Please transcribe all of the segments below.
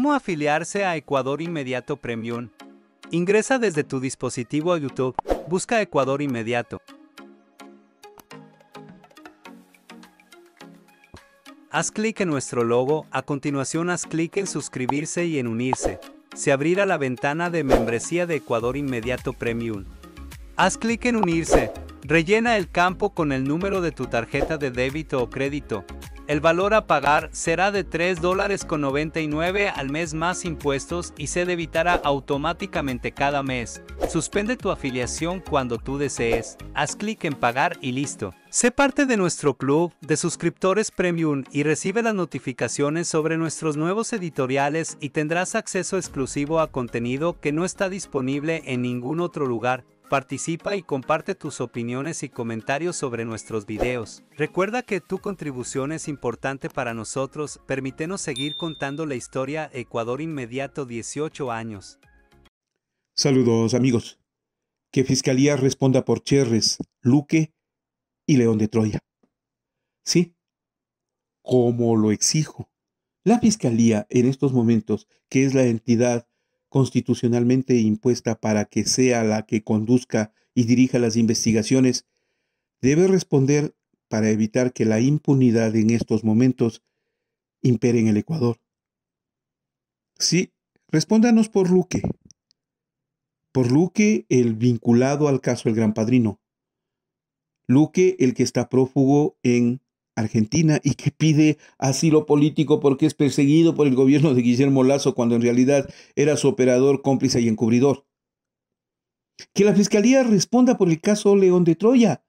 ¿Cómo afiliarse a Ecuador Inmediato Premium? Ingresa desde tu dispositivo a YouTube, busca Ecuador Inmediato. Haz clic en nuestro logo, a continuación haz clic en suscribirse y en unirse. Se abrirá la ventana de membresía de Ecuador Inmediato Premium. Haz clic en unirse. Rellena el campo con el número de tu tarjeta de débito o crédito, el valor a pagar será de $3.99 al mes más impuestos y se debitará automáticamente cada mes. Suspende tu afiliación cuando tú desees. Haz clic en pagar y listo. Sé parte de nuestro club de suscriptores premium y recibe las notificaciones sobre nuestros nuevos editoriales y tendrás acceso exclusivo a contenido que no está disponible en ningún otro lugar. Participa y comparte tus opiniones y comentarios sobre nuestros videos. Recuerda que tu contribución es importante para nosotros, permítenos seguir contando la historia Ecuador Inmediato 18 años. Saludos amigos. Que Fiscalía responda por Cherres, Luque y León de Troya. Sí, como lo exijo. La Fiscalía en estos momentos, que es la entidad constitucionalmente impuesta para que sea la que conduzca y dirija las investigaciones, debe responder para evitar que la impunidad en estos momentos impere en el Ecuador. Sí, respóndanos por Luque. Por Luque, el vinculado al caso El Gran Padrino. Luque, el que está prófugo en Argentina y que pide asilo político porque es perseguido por el gobierno de Guillermo Lazo cuando en realidad era su operador, cómplice y encubridor. Que la Fiscalía responda por el caso León de Troya,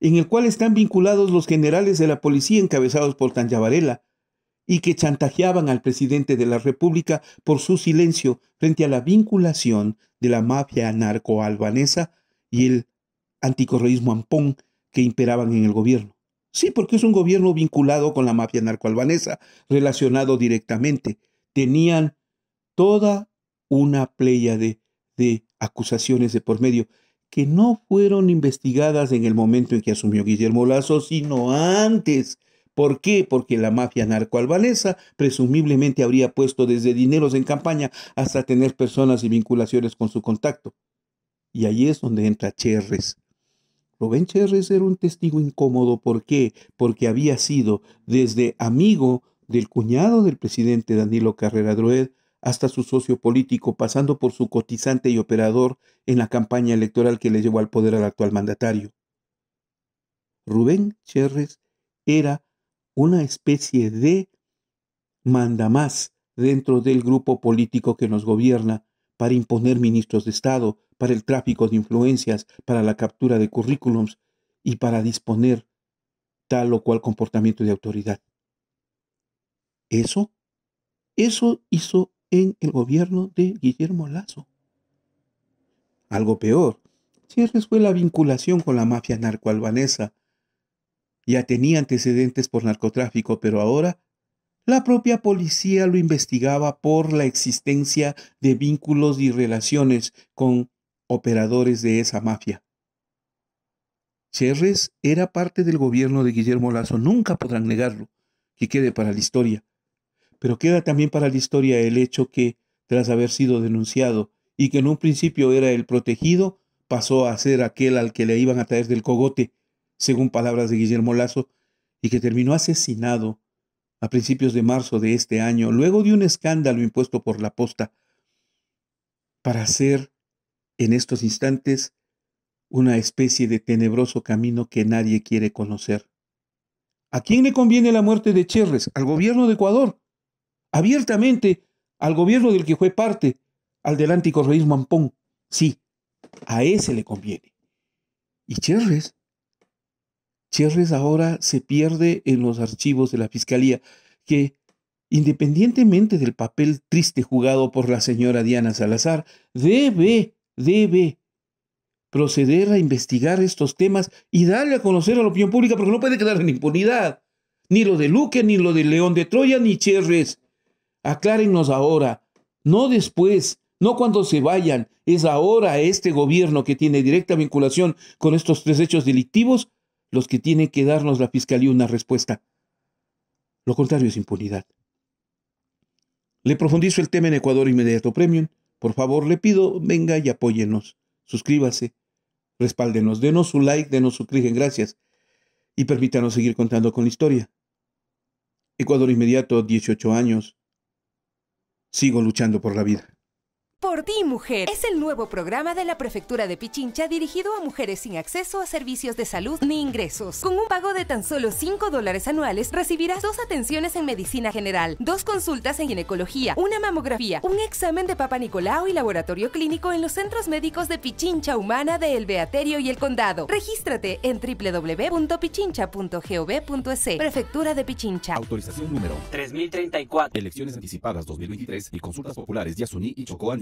en el cual están vinculados los generales de la policía encabezados por varela y que chantajeaban al presidente de la República por su silencio frente a la vinculación de la mafia narcoalbanesa y el anticorreísmo ampón que imperaban en el gobierno. Sí, porque es un gobierno vinculado con la mafia narcoalbanesa, relacionado directamente. Tenían toda una playa de, de acusaciones de por medio que no fueron investigadas en el momento en que asumió Guillermo Lazo, sino antes. ¿Por qué? Porque la mafia narcoalbanesa presumiblemente habría puesto desde dineros en campaña hasta tener personas y vinculaciones con su contacto. Y ahí es donde entra Cherres, Rubén Chérez era un testigo incómodo. ¿Por qué? Porque había sido desde amigo del cuñado del presidente Danilo Carrera Droed hasta su socio político, pasando por su cotizante y operador en la campaña electoral que le llevó al poder al actual mandatario. Rubén Chérez era una especie de mandamás dentro del grupo político que nos gobierna para imponer ministros de Estado, para el tráfico de influencias, para la captura de currículums y para disponer tal o cual comportamiento de autoridad. Eso, eso hizo en el gobierno de Guillermo Lazo. Algo peor, Cierres fue la vinculación con la mafia narcoalbanesa. Ya tenía antecedentes por narcotráfico, pero ahora la propia policía lo investigaba por la existencia de vínculos y relaciones con operadores de esa mafia. Cherres era parte del gobierno de Guillermo Lazo, nunca podrán negarlo, que quede para la historia. Pero queda también para la historia el hecho que, tras haber sido denunciado y que en un principio era el protegido, pasó a ser aquel al que le iban a traer del cogote, según palabras de Guillermo Lazo, y que terminó asesinado a principios de marzo de este año, luego de un escándalo impuesto por la posta, para hacer en estos instantes una especie de tenebroso camino que nadie quiere conocer. ¿A quién le conviene la muerte de Cherres? Al gobierno de Ecuador. Abiertamente, al gobierno del que fue parte, al del anticorreísmo Ampón, Sí, a ese le conviene. Y Cherres Cherres ahora se pierde en los archivos de la Fiscalía, que, independientemente del papel triste jugado por la señora Diana Salazar, debe, debe proceder a investigar estos temas y darle a conocer a la opinión pública, porque no puede quedar en impunidad. Ni lo de Luque, ni lo de León de Troya, ni Cherres. Aclárenos ahora, no después, no cuando se vayan. Es ahora este gobierno que tiene directa vinculación con estos tres hechos delictivos los que tienen que darnos la Fiscalía una respuesta. Lo contrario es impunidad. Le profundizo el tema en Ecuador Inmediato Premium. Por favor, le pido, venga y apóyenos. Suscríbase, respáldenos, denos su like, denos su gracias y permítanos seguir contando con la historia. Ecuador Inmediato, 18 años. Sigo luchando por la vida. Por ti, mujer, es el nuevo programa de la Prefectura de Pichincha dirigido a mujeres sin acceso a servicios de salud ni ingresos. Con un pago de tan solo 5 dólares anuales, recibirás dos atenciones en medicina general, dos consultas en ginecología, una mamografía, un examen de Papa Nicolau y laboratorio clínico en los centros médicos de Pichincha Humana de El Beaterio y el Condado. Regístrate en www.pichincha.gov.es. Prefectura de Pichincha. Autorización número 3034. Elecciones anticipadas 2023 y consultas populares de y Chocó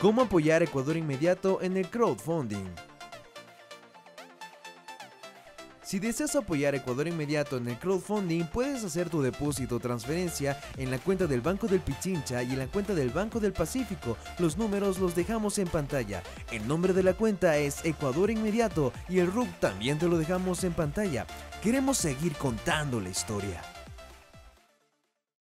¿Cómo apoyar Ecuador Inmediato en el crowdfunding? Si deseas apoyar Ecuador Inmediato en el crowdfunding, puedes hacer tu depósito o transferencia en la cuenta del Banco del Pichincha y en la cuenta del Banco del Pacífico. Los números los dejamos en pantalla. El nombre de la cuenta es Ecuador Inmediato y el RUB también te lo dejamos en pantalla. Queremos seguir contando la historia.